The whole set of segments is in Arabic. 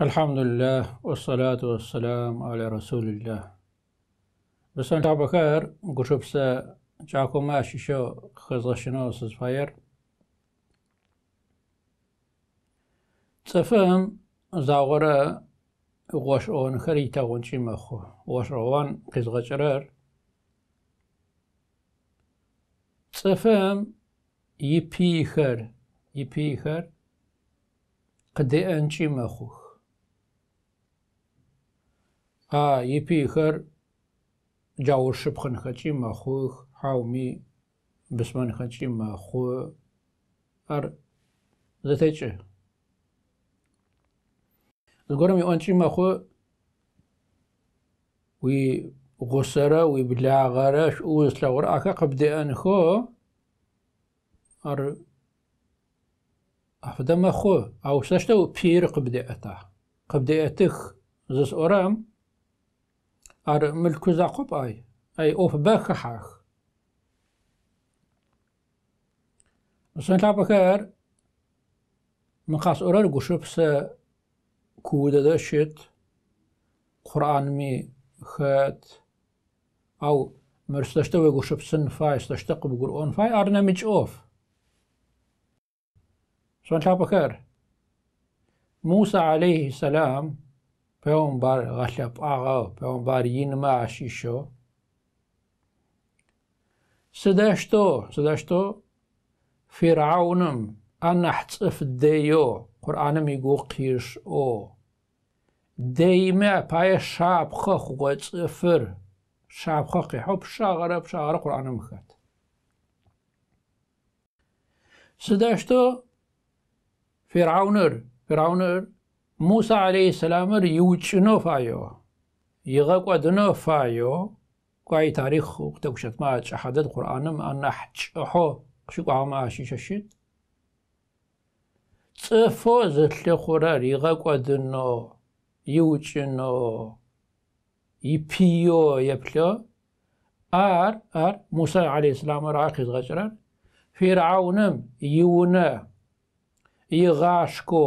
الحمد لله والصلاة والسلام على رسول الله بسم الله بخير سا جاكو ماشي شو خزغشنو سزفاير تفهم زاغرة غوش اون خريتا غنشي مخو غوش اوان قزغشرار تفهم يبيخر يبيخر قد انشي مخوخ А ипихэр джаушыпхъэнхэкӏи мэхъух, хьауми бысмэнхэкӏи мэхъу. Ар зэтэкӏы. Зыгорэм иӏонкӏи мэхъу уи غسرة وبلاغرة شؤوز لغرة أكا قبدي أنخو أر أفدا مخو أو سشتو بير قبدي أتا قبدي أتخ زس أورام ار ملك زاقوب اي اي اوف باك حاخ وسن لابك ار مقاس اورر قشوب س كودة دشت قرآن مي خات او مرستشتو قشوب سن فاي استشتق بقرآن فاي ارنا ميج اوف سن لابك ار موسى عليه السلام Peyğəmbər Qələb ağa, Peyğəmbər yinmə aşişo. Sədəşto, sədəşto Firəunum anəhtəf deyo. Qur'anım iqoqiş o. Deymə pay şabxı xoqəfir. Şabxı qihub şağarab şağarı Qur'anım xət. سداشتو فرعونر فرعونر موسى عليه السلام يوچنو فايو يغاقوا دنو فايو قاي تاريخ وقتكشت ما حدد قرآنم أن حجحو تفو زتلي شيششت يغاقوا دنو ይቐቆድኖ ይውጭኖ ይፕዮ የፕሎ ار ኣር ሙሳ ዓለ ሰላም ረኣር ኺዝቐጭራር ፊርዓውንም ይውነ يغاشكو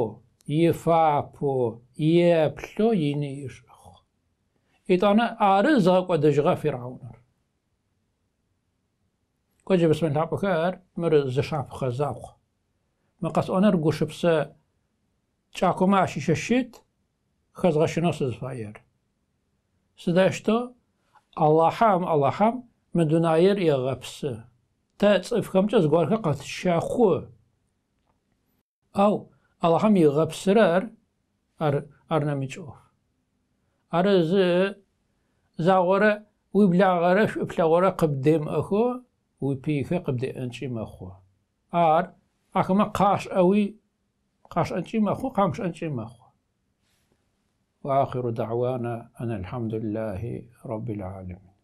يفابو يبلو ينيشخ إتانا عارضة قد جغا فرعون كوجي بسم الله بكار مر زشاف خزاق مقص أنر قشبس تشاكو ما عشيش الشيت خزغ شنوس زفاير سداشتو اللهم اللهم الله حام من دناير يغبس تاتس افخمتز قولك قد شاخو أو Алхам йыгъэпсырэр ар Арнамичӏов. Арэзы загъорэ уи благъэрэ шӏуплъэгъорэ къыбдемыӏэхо уипихэ къыбдеӏэнкӏи мэхъу. Ар ахэмэ къашӏэуи къашӏэнкӏи мэхъу, къамышӏэнкӏи мэхъу. واخر دعوانا ان الحمد لله رب العالمين